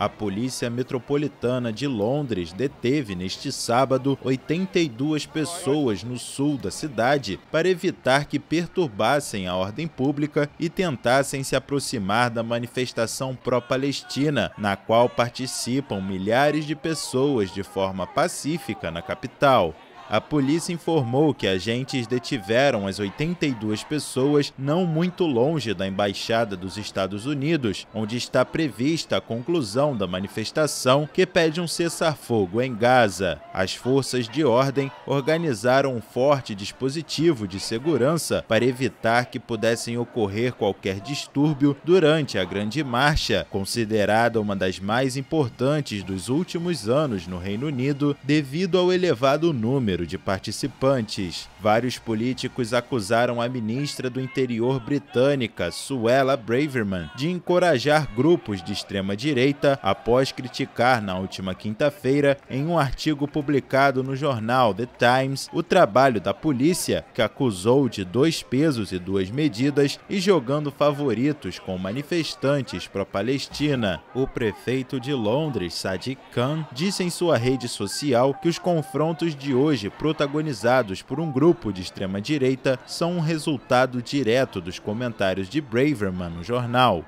A Polícia Metropolitana de Londres deteve neste sábado 82 pessoas no sul da cidade para evitar que perturbassem a ordem pública e tentassem se aproximar da manifestação pró-Palestina, na qual participam milhares de pessoas de forma pacífica na capital. A polícia informou que agentes detiveram as 82 pessoas não muito longe da embaixada dos Estados Unidos, onde está prevista a conclusão da manifestação que pede um cessar-fogo em Gaza. As forças de ordem organizaram um forte dispositivo de segurança para evitar que pudessem ocorrer qualquer distúrbio durante a Grande Marcha, considerada uma das mais importantes dos últimos anos no Reino Unido devido ao elevado número de participantes. Vários políticos acusaram a ministra do Interior britânica, Suella Braverman, de encorajar grupos de extrema-direita após criticar na última quinta-feira, em um artigo publicado publicado no jornal The Times o trabalho da polícia, que acusou de dois pesos e duas medidas e jogando favoritos com manifestantes pró-Palestina. O prefeito de Londres, Sadiq Khan, disse em sua rede social que os confrontos de hoje, protagonizados por um grupo de extrema-direita, são um resultado direto dos comentários de Braverman no jornal.